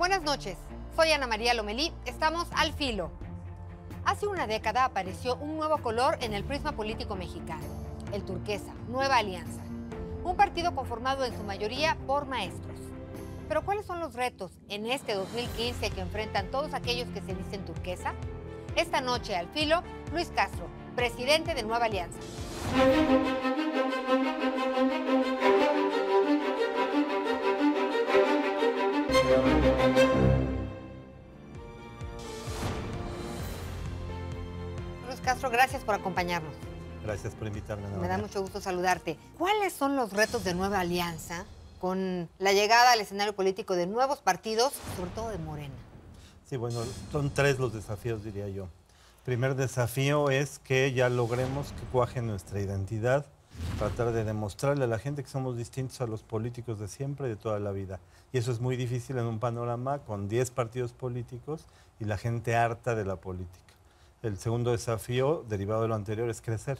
Buenas noches, soy Ana María Lomelí, estamos al filo. Hace una década apareció un nuevo color en el prisma político mexicano, el turquesa, Nueva Alianza, un partido conformado en su mayoría por maestros. Pero ¿cuáles son los retos en este 2015 que enfrentan todos aquellos que se dicen turquesa? Esta noche al filo, Luis Castro, presidente de Nueva Alianza. Carlos Castro, gracias por acompañarnos. Gracias por invitarme. Me da mucho gusto saludarte. ¿Cuáles son los retos de Nueva Alianza con la llegada al escenario político de nuevos partidos, sobre todo de Morena? Sí, bueno, son tres los desafíos, diría yo. primer desafío es que ya logremos que cuaje nuestra identidad tratar de demostrarle a la gente que somos distintos a los políticos de siempre y de toda la vida. Y eso es muy difícil en un panorama con 10 partidos políticos y la gente harta de la política. El segundo desafío, derivado de lo anterior, es crecer.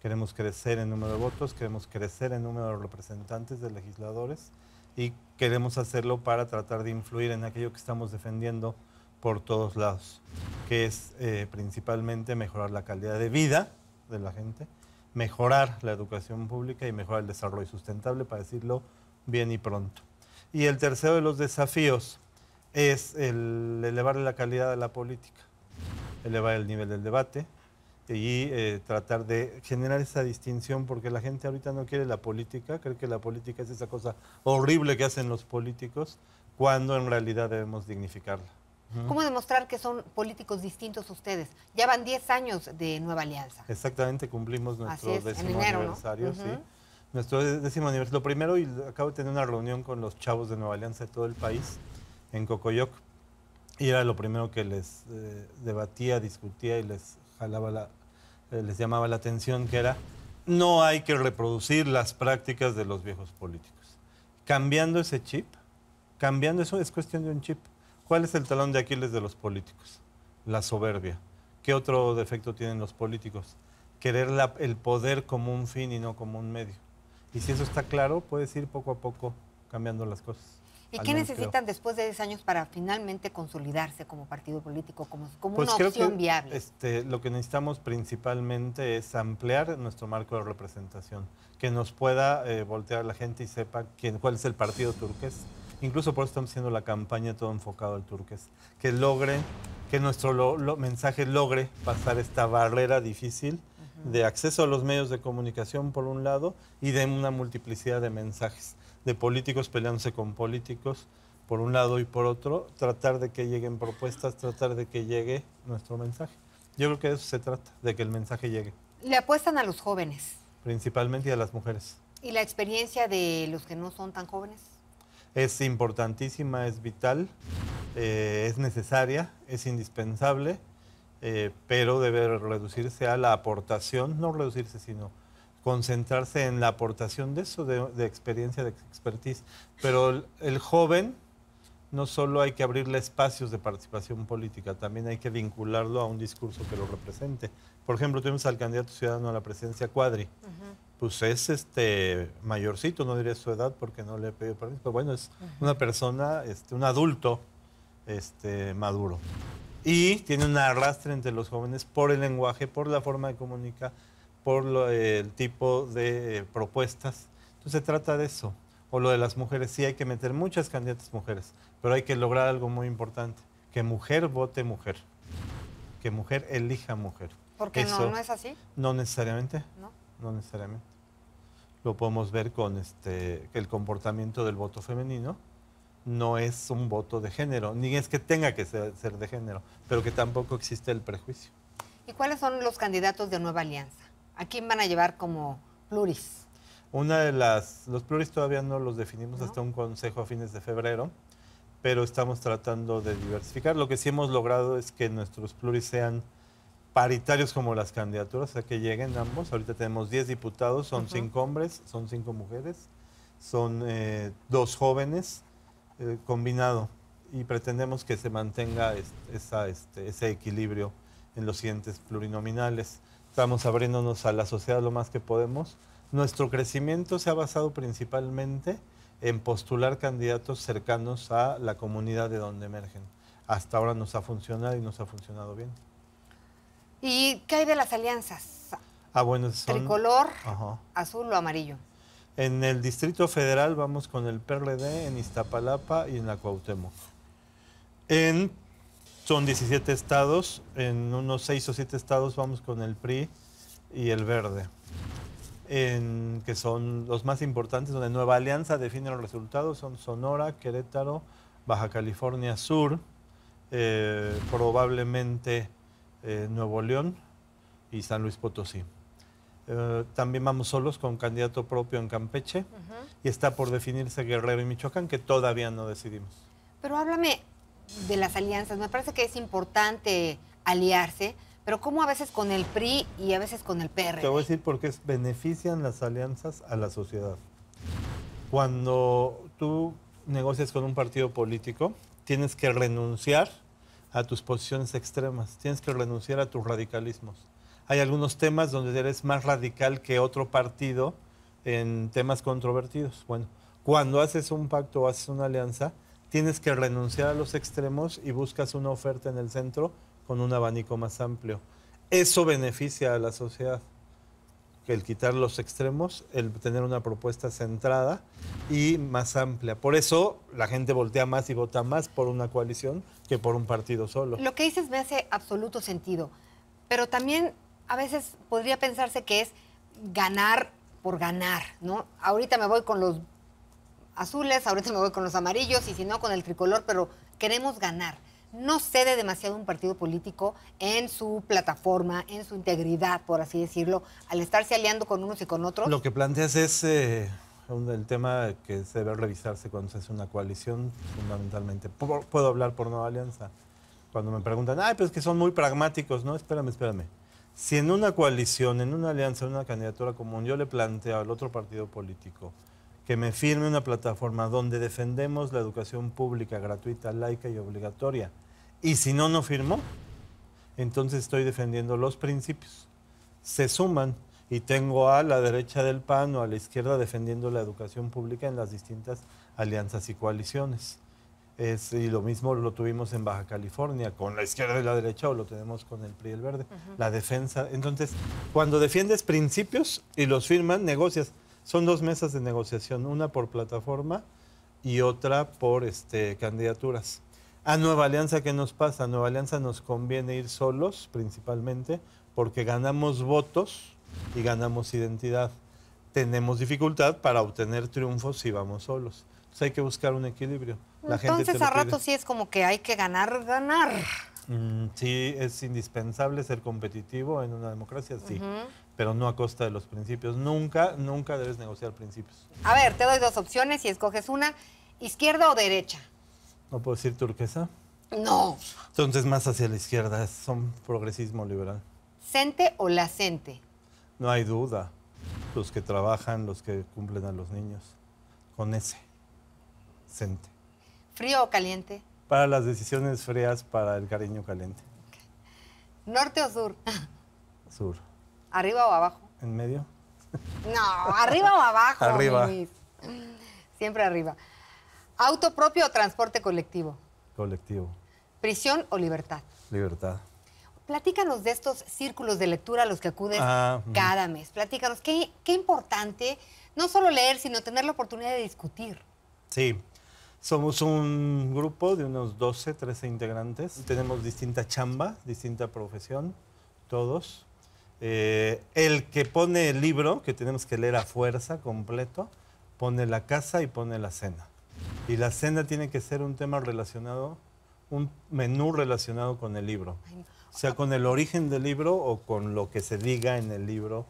Queremos crecer en número de votos, queremos crecer en número de representantes, de legisladores y queremos hacerlo para tratar de influir en aquello que estamos defendiendo por todos lados, que es eh, principalmente mejorar la calidad de vida de la gente, mejorar la educación pública y mejorar el desarrollo sustentable, para decirlo bien y pronto. Y el tercero de los desafíos es el elevar la calidad de la política, elevar el nivel del debate y eh, tratar de generar esa distinción porque la gente ahorita no quiere la política, cree que la política es esa cosa horrible que hacen los políticos, cuando en realidad debemos dignificarla. ¿Cómo demostrar que son políticos distintos ustedes? Ya van 10 años de Nueva Alianza. Exactamente, cumplimos nuestro décimo aniversario, Nuestro décimo aniversario. Lo primero, y acabo de tener una reunión con los chavos de Nueva Alianza de todo el país, en Cocoyoc, y era lo primero que les eh, debatía, discutía y les jalaba la, eh, les llamaba la atención, que era no hay que reproducir las prácticas de los viejos políticos. Cambiando ese chip, cambiando eso es cuestión de un chip. ¿Cuál es el talón de Aquiles de los políticos? La soberbia. ¿Qué otro defecto tienen los políticos? Querer el poder como un fin y no como un medio. Y si eso está claro, puedes ir poco a poco cambiando las cosas. ¿Y qué necesitan después de 10 años para finalmente consolidarse como partido político, como, como pues una opción viable? Este, lo que necesitamos principalmente es ampliar nuestro marco de representación, que nos pueda eh, voltear la gente y sepa quién, cuál es el partido turqués Incluso por eso estamos haciendo la campaña todo enfocado al turques, Que logre, que nuestro mensaje logre pasar esta barrera difícil de acceso a los medios de comunicación, por un lado, y de una multiplicidad de mensajes, de políticos peleándose con políticos, por un lado y por otro, tratar de que lleguen propuestas, tratar de que llegue nuestro mensaje. Yo creo que de eso se trata, de que el mensaje llegue. Le apuestan a los jóvenes. Principalmente a las mujeres. ¿Y la experiencia de los que no son tan jóvenes? es importantísima, es vital, eh, es necesaria, es indispensable, eh, pero debe reducirse a la aportación, no reducirse, sino concentrarse en la aportación de eso, de, experiencia, de expertise. Pero el, joven no solo hay que abrirle espacios de participación política, también hay que vincularlo a un discurso que lo represente. Por ejemplo, tenemos al candidato ciudadano a la presidencia Cuadri, pues es este mayorcito, no diría su edad porque no le he pedido permiso, pero bueno, es una persona, este, un adulto este, maduro. Y tiene un arrastre entre los jóvenes por el lenguaje, por la forma de comunicar, por el tipo de eh, propuestas. Entonces se trata de eso. O lo de las mujeres, sí hay que meter muchas candidatas mujeres, pero hay que lograr algo muy importante, que mujer vote mujer, que mujer elija mujer. ¿Por qué no, no es así. No necesariamente. ¿No? no necesariamente. Lo podemos ver con este, el comportamiento del voto femenino. No es un voto de género, ni es que tenga que ser, de género, pero que tampoco existe el prejuicio. ¿Y cuáles son los candidatos de Nueva Alianza? ¿A quién van a llevar como pluris? Una de las, los pluris todavía no los definimos hasta un consejo a fines de febrero, pero estamos tratando de diversificar. Lo que sí hemos logrado es que nuestros pluris sean paritarios como las candidaturas, a que lleguen ambos. Ahorita tenemos 10 diputados, son 5 hombres, son 5 mujeres, son 2 eh, dos jóvenes eh, combinado y pretendemos que se mantenga este, ese equilibrio en los siguientes plurinominales. Estamos abriéndonos a la sociedad lo más que podemos. Nuestro crecimiento se ha basado principalmente en postular candidatos cercanos a la comunidad de donde emergen. Hasta ahora nos ha funcionado y nos ha funcionado bien. ¿Y qué hay de las alianzas? Ah, bueno, son... Tricolor, azul o amarillo. En el Distrito Federal vamos con el PRD, en Iztapalapa y en la Cuauhtémoc. En, son 17 estados, en unos 6 o 7 estados vamos con el PRI y el Verde, en, que son los más importantes, donde Nueva Alianza define los resultados, son Sonora, Querétaro, Baja California Sur, eh, probablemente eh, Nuevo León y San Luis Potosí. Eh, también vamos solos con candidato propio en Campeche y está por definirse Guerrero y Michoacán, que todavía no decidimos. Pero háblame de las alianzas. Me parece que es importante aliarse, pero ¿cómo a veces con el PRI y a veces con el PRD? Te voy a decir porque benefician las alianzas a la sociedad. Cuando tú negocias con un partido político, tienes que renunciar a tus posiciones extremas, tienes que renunciar a tus radicalismos. Hay algunos temas donde eres más radical que otro partido en temas controvertidos. Bueno, cuando haces un pacto o haces una alianza, tienes que renunciar a los extremos y buscas una oferta en el centro con un abanico más amplio. Eso beneficia a la sociedad el quitar los extremos, el tener una propuesta centrada y más amplia. Por eso la gente voltea más y vota más por una coalición que por un partido solo. Lo que dices me hace absoluto sentido, pero también a veces podría pensarse que es ganar por ganar, ¿no? Ahorita me voy con los azules, ahorita me voy con los amarillos y si no con el tricolor, pero queremos ganar no cede demasiado un partido político en su plataforma, en su integridad, por así decirlo, al estarse aliando con unos y con otros. Lo que planteas es eh, el tema que se debe revisarse cuando se hace una coalición, fundamentalmente. puedo hablar por Nueva Alianza. Cuando me preguntan, ay, pero es que son muy pragmáticos, no, espérame, espérame. Si en una coalición, en una alianza, en una candidatura común, yo le planteo al otro partido político, que me firme una plataforma donde defendemos la educación pública gratuita, laica y obligatoria, y si no, no firmó. Entonces estoy defendiendo los principios. Se suman y tengo a la derecha del PAN o a la izquierda defendiendo la educación pública en las distintas alianzas y coaliciones. y lo mismo lo tuvimos en Baja California, con la izquierda y la derecha, o lo tenemos con el PRI y el Verde. La defensa. Entonces, cuando defiendes principios y los firman, negocias. Son dos mesas de negociación, una por plataforma y otra por este, candidaturas. A Nueva Alianza, ¿qué nos pasa? A Nueva Alianza nos conviene ir solos, principalmente, porque ganamos votos y ganamos identidad. Tenemos dificultad para obtener triunfos si vamos solos. Entonces hay que buscar un equilibrio. Entonces a rato sí es como que hay que ganar, ganar. Mm, sí, es indispensable ser competitivo en una democracia, sí, pero no a costa de los principios. Nunca, nunca debes negociar principios. A ver, te doy dos opciones y escoges una, izquierda o derecha. ¿No puedo decir turquesa? No. Entonces, más hacia la izquierda, son progresismo liberal. ¿Cente o la Cente? No hay duda. Los que trabajan, los que cumplen a los niños. Con ese. Cente. ¿Frío o caliente? Para las decisiones frías, para el cariño caliente. ¿Norte o sur? Sur. ¿Arriba o abajo? ¿En medio? No, arriba o abajo. Arriba. Siempre arriba. ¿Auto propio o transporte colectivo? Colectivo. ¿Prisión o libertad? Libertad. Platícanos de estos círculos de lectura a los que acudes ah, cada mes. Platícanos, qué, qué importante no solo leer, sino tener la oportunidad de discutir. Sí, somos un grupo de unos 12, 13 integrantes. Tenemos distinta chamba, distinta profesión, todos. Eh, el que pone el libro, que tenemos que leer a fuerza completo, pone la casa y pone la cena. Y la cena tiene que ser un tema relacionado, un menú relacionado con el libro. O sea, con el origen del libro o con lo que se diga en el libro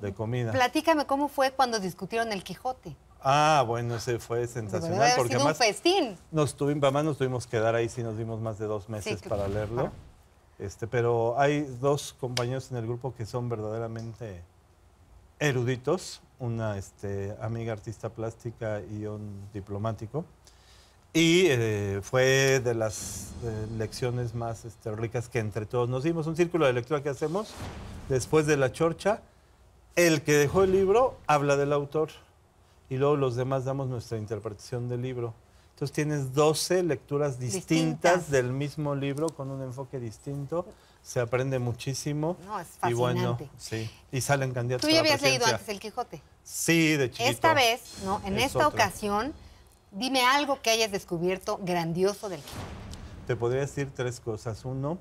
de comida. Platícame cómo fue cuando discutieron el Quijote. Ah, bueno, se fue sensacional. porque sido festín. Nos tuvimos, mamá nos tuvimos que quedar ahí, si nos dimos más de dos meses para leerlo. Este, pero hay dos compañeros en el grupo que son verdaderamente eruditos una este, amiga artista plástica y un diplomático. Y eh, fue de las eh, lecciones más este, ricas que entre todos nos dimos. Un círculo de lectura que hacemos después de la chorcha. El que dejó el libro habla del autor y luego los demás damos nuestra interpretación del libro. Entonces tienes 12 lecturas distintas. del mismo libro con un enfoque distinto se aprende muchísimo. es Y bueno, sí. Y salen candidatos. ¿Tú ya habías leído antes El Quijote? Sí, de chiquito. Esta vez, ¿no? En esta ocasión, dime algo que hayas descubierto grandioso del Quijote. Te podría decir tres cosas. Uno,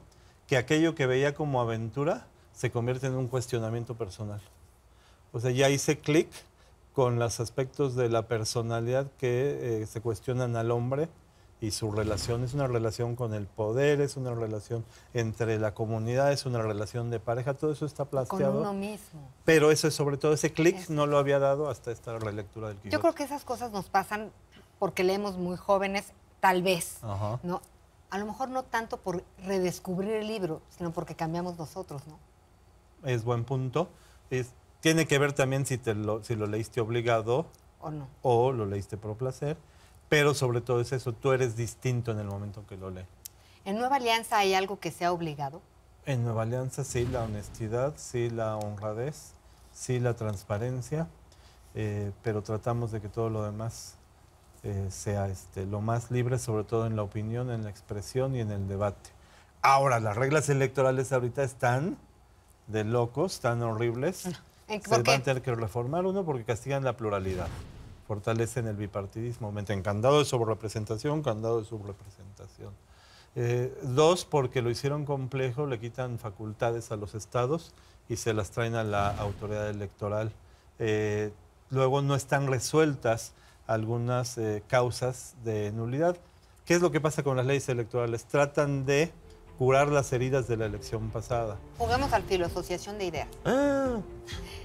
que aquello que veía como aventura se convierte en un cuestionamiento personal. O sea, ya hice clic con los aspectos de la personalidad que eh, se cuestionan al hombre y su relación es una relación con el poder, es una relación entre la comunidad, es una relación de pareja, todo eso está planteado. Con uno mismo. Pero eso es sobre todo ese clic no lo había dado hasta esta relectura del libro. Yo creo que esas cosas nos pasan porque leemos muy jóvenes, tal vez, ¿no? A lo mejor no tanto por redescubrir el libro, sino porque cambiamos nosotros, ¿no? Es buen punto. tiene que ver también si, te lo, si lo leíste obligado o no. O lo leíste por placer pero sobre todo es eso, tú eres distinto en el momento que lo lees. ¿En Nueva Alianza hay algo que sea obligado? En Nueva Alianza sí, la honestidad, sí, la honradez, sí, la transparencia, eh, pero tratamos de que todo lo demás eh, sea este, lo más libre, sobre todo en la opinión, en la expresión y en el debate. Ahora, las reglas electorales ahorita están de locos, tan horribles. Ah, Se van a tener que reformar uno porque castigan la pluralidad fortalecen el bipartidismo, meten candado de subrepresentación, candado de subrepresentación. Eh, dos, porque lo hicieron complejo, le quitan facultades a los estados y se las traen a la autoridad electoral. Eh, luego no están resueltas algunas eh, causas de nulidad. ¿Qué es lo que pasa con las leyes electorales? Tratan de curar las heridas de la elección pasada. Jugamos al filo, asociación de ideas. Ah.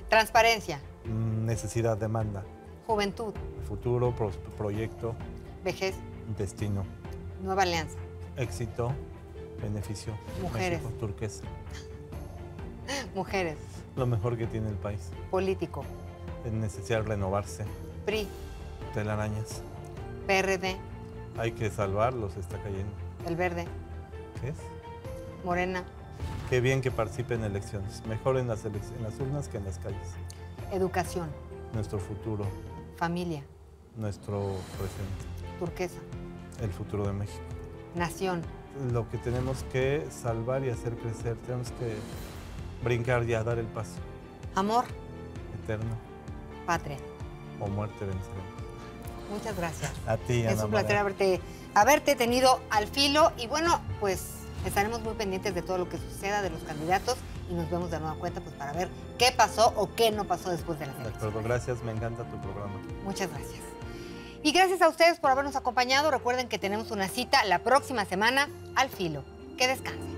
Transparencia. Mm, necesidad, demanda. Juventud. Futuro, proyecto. Vejez. Destino. Nueva alianza. Éxito, beneficio. Mujeres. turquesa. Mujeres. Lo mejor que tiene el país. Político. Es necesario renovarse. PRI. Telarañas. PRD. Hay que salvarlos, está cayendo. El verde. ¿Qué es? Morena. Qué bien que participe en elecciones. Mejor en las, en las urnas que en las calles. Educación. Nuestro futuro. Familia. Nuestro presente. Turquesa. El futuro de México. Nación. Lo que tenemos que salvar y hacer crecer. Tenemos que brincar ya, dar el paso. Amor. Eterno. Patria. O muerte venceremos. Muchas gracias. A ti, Ana Es un placer haberte, haberte tenido al filo. Y bueno, pues estaremos muy pendientes de todo lo que suceda, de los candidatos. Y nos vemos de nueva cuenta pues, para ver qué pasó o qué no pasó después de la elecciones. De acuerdo, gracias, me encanta tu programa. Muchas gracias. Y gracias a ustedes por habernos acompañado. Recuerden que tenemos una cita la próxima semana al filo. Que descansen.